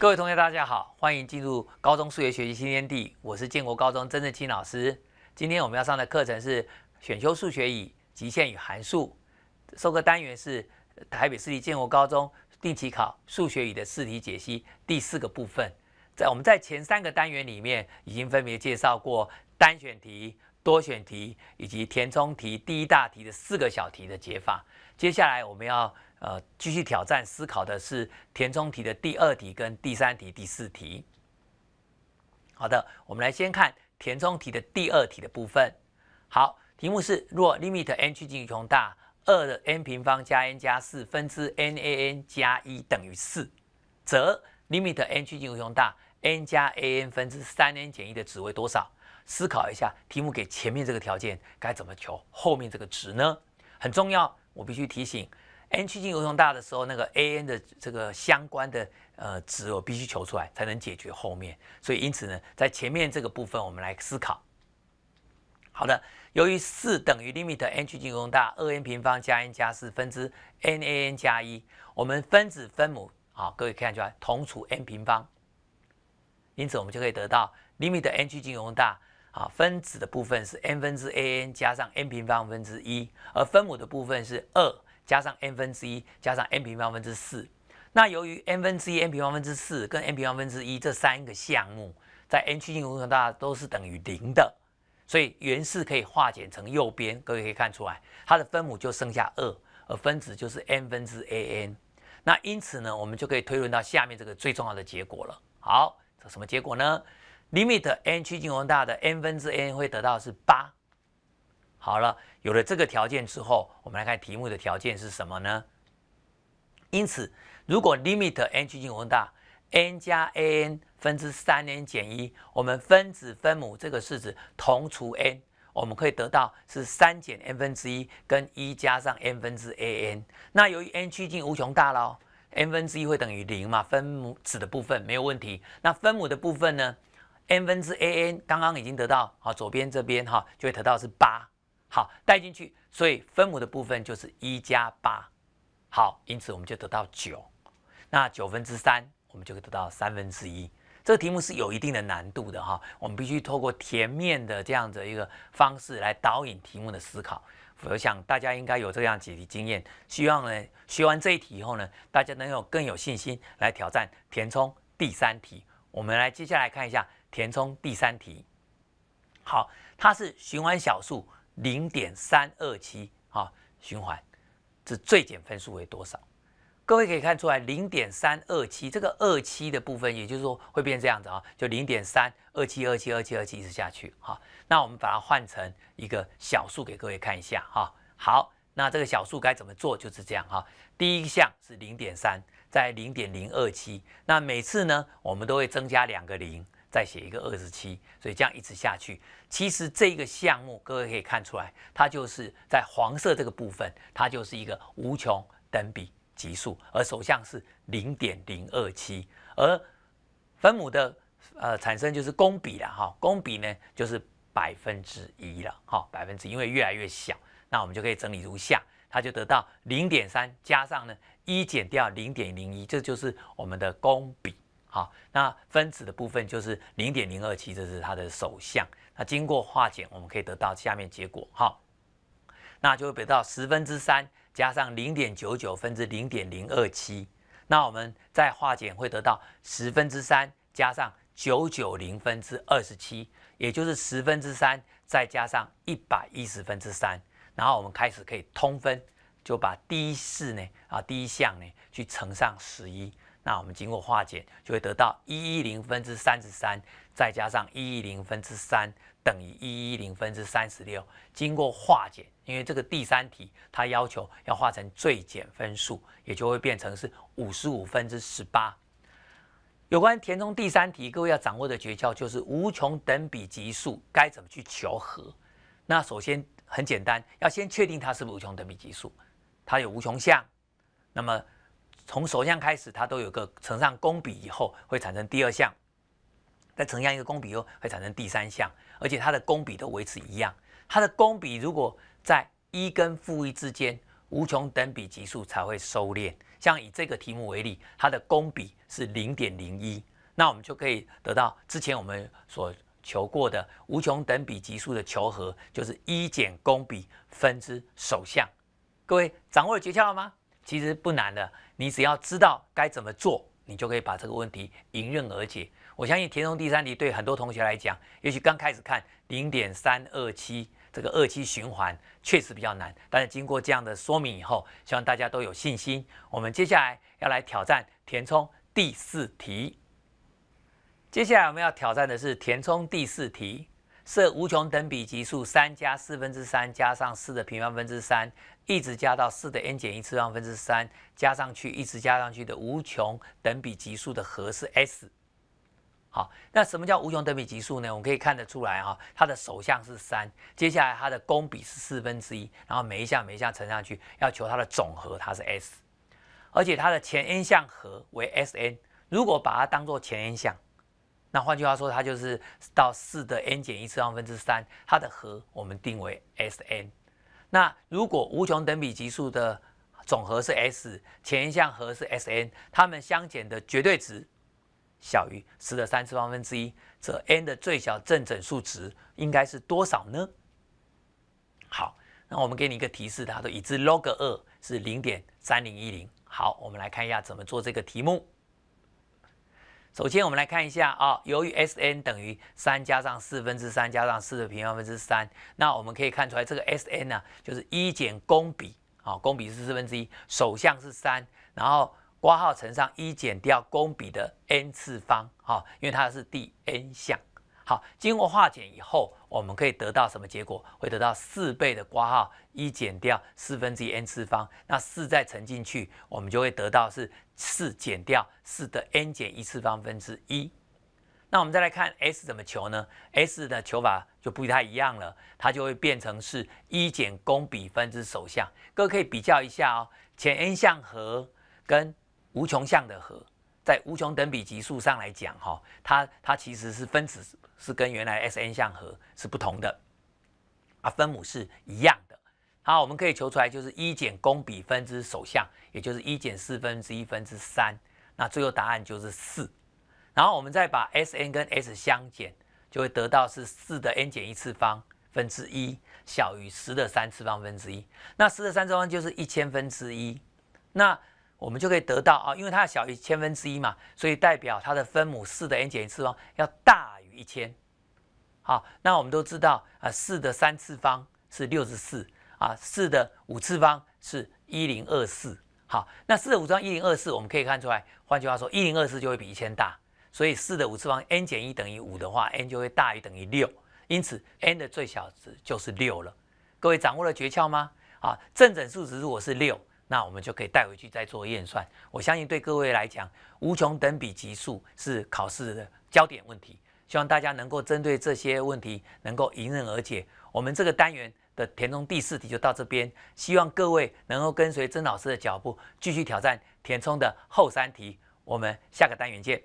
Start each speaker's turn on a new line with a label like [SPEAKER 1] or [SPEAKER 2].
[SPEAKER 1] 各位同学，大家好，欢迎进入高中数学学习新天地。我是建国高中曾正清老师。今天我们要上的课程是选修数学与极限与函数，授课单元是台北市立建国高中定期考数学与的试题解析第四个部分。在我们在前三个单元里面已经分别介绍过单选题、多选题以及填充题第一大题的四个小题的解法。接下来我们要呃，继续挑战思考的是填充题的第二题、跟第三题、第四题。好的，我们来先看填充题的第二题的部分。好，题目是：若 limit n 趋近无穷大二的 n 平方加 n 加四分之 n a n 加一等于四，则 limit n 趋近无穷大 n 加 a n 分之三 n 减一的值为多少？思考一下，题目给前面这个条件，该怎么求后面这个值呢？很重要，我必须提醒。n 趋近无穷大的时候，那个 a n 的这个相关的呃值，我必须求出来才能解决后面。所以因此呢，在前面这个部分，我们来思考。好的，由于四等于 limit n 趋近无穷大二 n 平方加 n 加四分之 n a n 加一，我们分子分母啊，各位看出来同除 n 平方，因此我们就可以得到 limit n 趋近无穷大啊分子的部分是 n 分之 a n 加上 n 平方分之一，而分母的部分是二。加上 n 分之一，加上 n 平方分之四。那由于 n 分之一、n 平方分之四跟 n 平方分之一这三个项目，在 n 趋近无穷大都是等于零的，所以原式可以化简成右边。各位可以看出来，它的分母就剩下二，而分子就是 n 分之 a n。那因此呢，我们就可以推论到下面这个最重要的结果了。好，这什么结果呢？limit n 趋近无穷大的 n 分之 a n 会得到是八。好了，有了这个条件之后，我们来看题目的条件是什么呢？因此，如果 limit n 趋近无穷大，n 加 a n 分之三 n 减一，我们分子分母这个式子同除 n，我们可以得到是三减 n 分之一跟一加上 n 分之 a n。那由于 n 趋近无穷大了，n 分之一会等于零嘛？分母子的部分没有问题。那分母的部分呢？n 分之 a n 刚刚已经得到，好，左边这边哈就会得到是八。好，带进去，所以分母的部分就是一加八，好，因此我们就得到九，那九分之三，我们就可以得到三分之一。这个题目是有一定的难度的哈，我们必须透过填面的这样的一个方式来导引题目的思考。我想大家应该有这样几题经验，希望呢学完这一题以后呢，大家能有更有信心来挑战填充第三题。我们来接下来看一下填充第三题，好，它是循环小数。零点三二七啊，循环，这最简分数为多少？各位可以看出来，零点三二七这个二七的部分，也就是说会变这样子啊，就零点三二七二七二七二七一直下去哈。那我们把它换成一个小数给各位看一下哈。好，那这个小数该怎么做？就是这样哈。第一项是零点三，在零点零二七，那每次呢，我们都会增加两个零。再写一个二十七，所以这样一直下去，其实这个项目各位可以看出来，它就是在黄色这个部分，它就是一个无穷等比级数，而首项是零点零二七，而分母的呃产生就是公比了哈，公比呢就是百分之一了哈，百分之因为越来越小，那我们就可以整理如下，它就得到零点三加上呢一减掉零点零一，这就是我们的公比。好，那分子的部分就是零点零二七，这是它的首项。那经过化简，我们可以得到下面结果，哈，那就会得到十分之三加上零点九九分之零点零二七。那我们再化简会得到十分之三加上九九零分之二十七，也就是十分之三再加上一百一十分之三。然后我们开始可以通分，就把第一式呢啊第一项呢去乘上十一。那我们经过化简，就会得到一一零分之三十三，再加上一一零分之三，等于一一零分之三十六。经过化简，因为这个第三题它要求要化成最简分数，也就会变成是五十五分之十八。有关填充第三题，各位要掌握的诀窍就是无穷等比级数该怎么去求和。那首先很简单，要先确定它是不是无穷等比级数，它有无穷项，那么。从首项开始，它都有个乘上公比以后会产生第二项，再乘上一个公比后会产生第三项，而且它的公比都维持一样。它的公比如果在一跟负一之间，无穷等比级数才会收敛。像以这个题目为例，它的公比是零点零一，那我们就可以得到之前我们所求过的无穷等比级数的求和，就是一减公比分之首项。各位掌握诀窍了吗？其实不难的，你只要知道该怎么做，你就可以把这个问题迎刃而解。我相信填充第三题对很多同学来讲，也许刚开始看零点三二七这个二期循环确实比较难，但是经过这样的说明以后，希望大家都有信心。我们接下来要来挑战填充第四题。接下来我们要挑战的是填充第四题。设无穷等比级数三加四分之三加上四的平方分之三，一直加到四的 n 减一次方分之三，加上去一直加上去的无穷等比级数的和是 S。好，那什么叫无穷等比级数呢？我们可以看得出来哦，它的首项是三，接下来它的公比是四分之一，然后每一项每一项乘上去，要求它的总和它是 S，而且它的前 n 项和为 Sn。如果把它当做前 n 项。那换句话说，它就是到四的 n 减一次方分之三，它的和我们定为 S n。那如果无穷等比级数的总和是 S，前一项和是 S n，它们相减的绝对值小于十的三次方分之一，则 n 的最小正整数值应该是多少呢？好，那我们给你一个提示，大家都已知 log 二是零点三零一零。好，我们来看一下怎么做这个题目。首先，我们来看一下啊，由于 S n 等于三加上四分之三加上四的平方分之三，那我们可以看出来，这个 S n 呢就是一减公比啊，公比是四分之一，首项是三，然后括号乘上一减掉公比的 n 次方哦，因为它是第 n 项。好，经过化简以后。我们可以得到什么结果？会得到四倍的括号一减掉四分之一 n 次方，那四再乘进去，我们就会得到是四减掉四的 n 减一次方分之一。那我们再来看 S 怎么求呢？S 的求法就不太一样了，它就会变成是一减公比分之首项。各位可以比较一下哦，前 n 项和跟无穷项的和。在无穷等比级数上来讲，哈，它它其实是分子是跟原来 S n 项和是不同的，啊，分母是一样的。好，我们可以求出来就是一减公比分之首项，也就是一减四分之一分之三，那最后答案就是四。然后我们再把 S n 跟 S 相减，就会得到是四的 n 减一次方分之一小于十的三次方分之一，那十的三次方就是一千分之一，那。我们就可以得到啊，因为它小于千分之一嘛，所以代表它的分母四的 n 减一次方要大于一千。好，那我们都知道啊，四的三次方是六十四啊，四的五次方是一零二四。好，那四的五次方一零二四，我们可以看出来，换句话说，一零二四就会比一千大，所以四的五次方 n 减一等于五的话，n 就会大于等于六，因此 n 的最小值就是六了。各位掌握了诀窍吗？啊，正整数值如果是六。那我们就可以带回去再做验算。我相信对各位来讲，无穷等比级数是考试的焦点问题。希望大家能够针对这些问题，能够迎刃而解。我们这个单元的填充第四题就到这边，希望各位能够跟随曾老师的脚步，继续挑战填充的后三题。我们下个单元见。